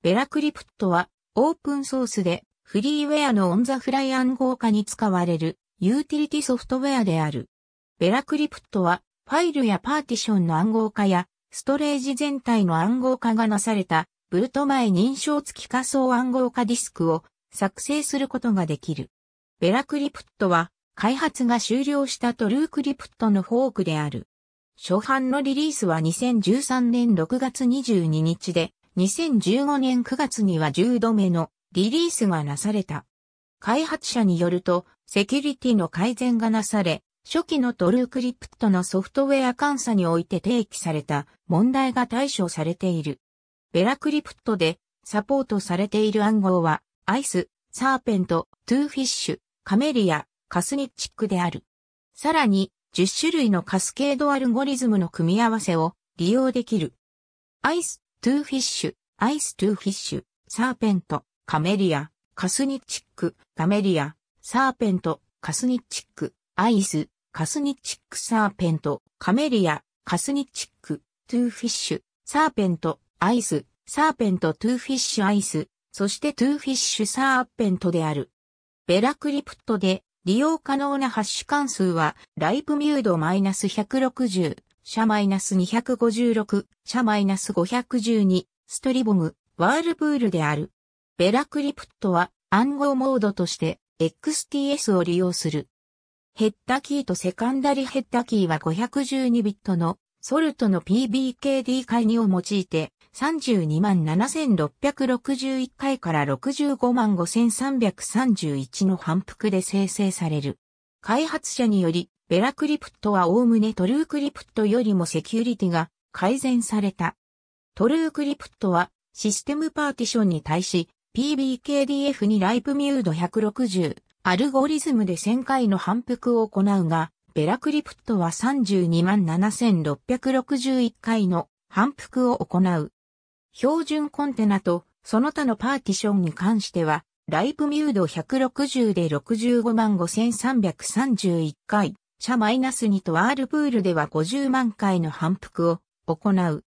ベラクリプトはオープンソースでフリーウェアのオンザフライ暗号化に使われるユーティリティソフトウェアである。ベラクリプトはファイルやパーティションの暗号化やストレージ全体の暗号化がなされたブルト前認証付き仮想暗号化ディスクを作成することができる。ベラクリプトは開発が終了したトルークリプトのフォークである。初版のリリースは2013年6月22日で、2015年9月には10度目のリリースがなされた。開発者によると、セキュリティの改善がなされ、初期のトルークリプトのソフトウェア監査において提起された問題が対処されている。ベラクリプトでサポートされている暗号は、アイス、サーペント、トゥーフィッシュ、カメリア、カスニッチックである。さらに、10種類のカスケードアルゴリズムの組み合わせを利用できる。アイストゥーフィッシュ、アイストゥーフィッシュ、サーペント、カメリア、カスニチック、カメリア、サーペント、カスニチック、アイス、カスニチックサーペント、カメリア、カスニチック、トゥーフィッシュ、サーペント、アイス、サーペントトゥーフィッシュアイス、そしてトゥーフィッシュサーペントである。ベラクリプトで利用可能なハッシュ関数はライブミュード -160、シャマイナス256、シャマイナス512、ストリボム、ワールプールである。ベラクリプトは暗号モードとして XTS を利用する。ヘッダキーとセカンダリヘッダキーは512ビットのソルトの PBKD 解2を用いて327,661回から655331の反復で生成される。開発者により、ベラクリプトはおおむねトルークリプトよりもセキュリティが改善された。トルークリプトはシステムパーティションに対し PBKDF にライプミュード160アルゴリズムで1000回の反復を行うが、ベラクリプトは327,661回の反復を行う。標準コンテナとその他のパーティションに関してはライプミュード160で65万5331回、社マイナス2とワールプールでは50万回の反復を行う。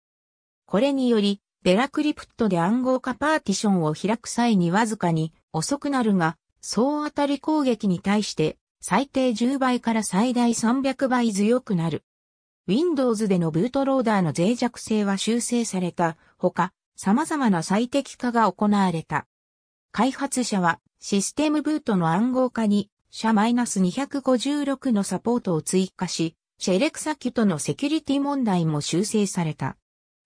これにより、ベラクリプトで暗号化パーティションを開く際にわずかに遅くなるが、総当たり攻撃に対して最低10倍から最大300倍強くなる。Windows でのブートローダーの脆弱性は修正されたほか、様々な最適化が行われた。開発者はシステムブートの暗号化に社 -256 のサポートを追加し、シェレクサキュとのセキュリティ問題も修正された。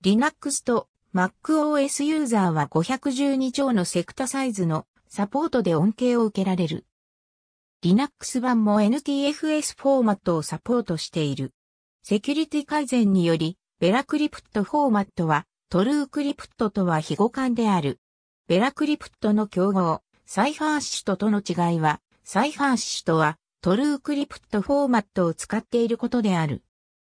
Linux と MacOS ユーザーは512兆のセクタサイズのサポートで恩恵を受けられる。Linux 版も NTFS フォーマットをサポートしている。セキュリティ改善により、ベラクリプトフォーマットはトルークリプトとは非互換である。ベラクリプトの競合、サイファーシトとの違いは、サイファーシトはトルークリプトフォーマットを使っていることである。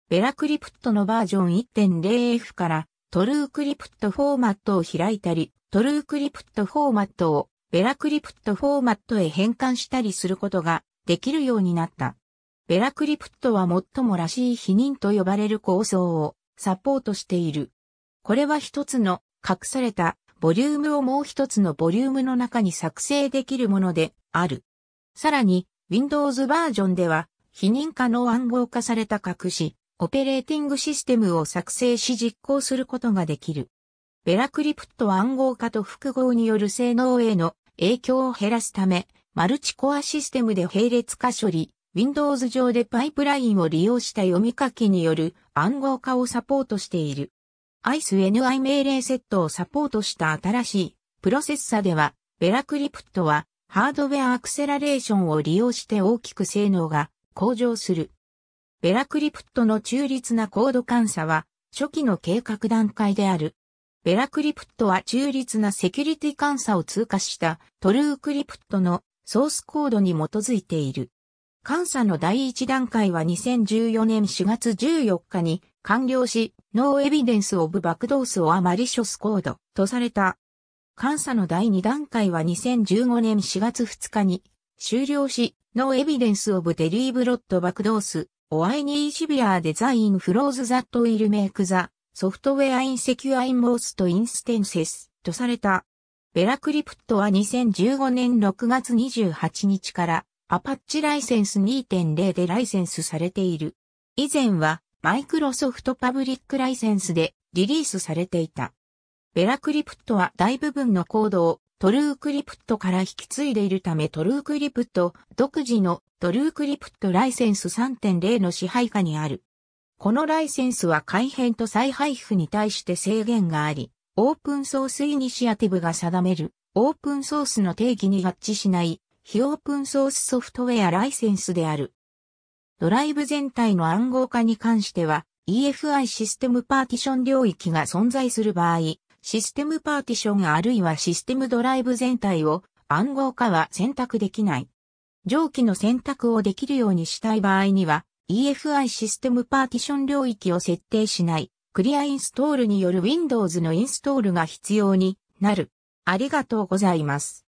ベラクリプトのバージョン 1.0F からトルークリプトフォーマットを開いたり、トルークリプトフォーマットをベラクリプトフォーマットへ変換したりすることができるようになった。ベラクリプトは最もらしい否認と呼ばれる構想をサポートしている。これは一つの隠されたボリュームをもう一つのボリュームの中に作成できるものである。さらに、Windows バージョンでは、非認可の暗号化された隠し、オペレーティングシステムを作成し実行することができる。ベラクリプト暗号化と複合による性能への影響を減らすため、マルチコアシステムで並列化処理、Windows 上でパイプラインを利用した読み書きによる暗号化をサポートしている。アイス n i 命令セットをサポートした新しいプロセッサでは、ベラクリプトはハードウェアアクセラレーションを利用して大きく性能が向上する。ベラクリプトの中立なコード監査は初期の計画段階である。ベラクリプトは中立なセキュリティ監査を通過したトルークリプトのソースコードに基づいている。監査の第一段階は2014年4月14日に完了し、ノーエビデンスオブバクドースオアマリショスコードとされた。監査の第2段階は2015年4月2日に終了し、ノーエビデンスオブデリーブロットバクドースオアイニーシビアーデザインフローズザットウィルメイクザソフトウェアインセキュアインモーストインステンセスとされた。ベラクリプトは2015年6月28日からアパッチライセンス2.0でライセンスされている。以前はマイクロソフトパブリックライセンスでリリースされていた。ベラクリプトは大部分のコードをトルークリプトから引き継いでいるためトルークリプト独自のトルークリプトライセンス3.0の支配下にある。このライセンスは改変と再配布に対して制限があり、オープンソースイニシアティブが定めるオープンソースの定義に合致しない非オープンソースソフトウェアライセンスである。ドライブ全体の暗号化に関しては、EFI システムパーティション領域が存在する場合、システムパーティションあるいはシステムドライブ全体を暗号化は選択できない。上記の選択をできるようにしたい場合には、EFI システムパーティション領域を設定しない、クリアインストールによる Windows のインストールが必要になる。ありがとうございます。